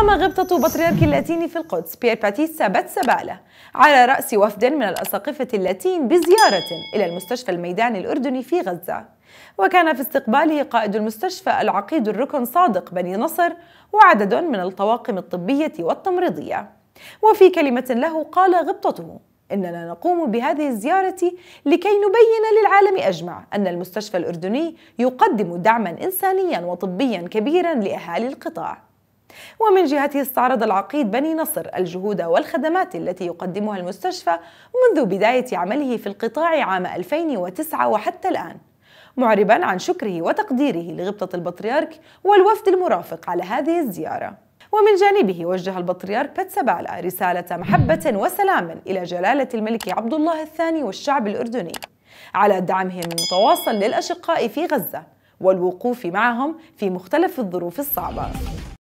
قام غبطة بطريرك اللاتيني في القدس بيير باتيسا سبالة على رأس وفد من الأساقفة اللاتين بزيارة إلى المستشفى الميداني الأردني في غزة وكان في استقباله قائد المستشفى العقيد الركن صادق بني نصر وعدد من الطواقم الطبية والتمريضية وفي كلمة له قال غبطته إننا نقوم بهذه الزيارة لكي نبين للعالم أجمع أن المستشفى الأردني يقدم دعما إنسانيا وطبيا كبيرا لأهالي القطاع ومن جهته استعرض العقيد بني نصر الجهود والخدمات التي يقدمها المستشفى منذ بداية عمله في القطاع عام 2009 وحتى الآن معربا عن شكره وتقديره لغبطة البطريرك والوفد المرافق على هذه الزيارة ومن جانبه وجه البطريرك باتسبالا رسالة محبة وسلام إلى جلالة الملك عبد الله الثاني والشعب الأردني على دعمهم المتواصل للأشقاء في غزة والوقوف معهم في مختلف الظروف الصعبة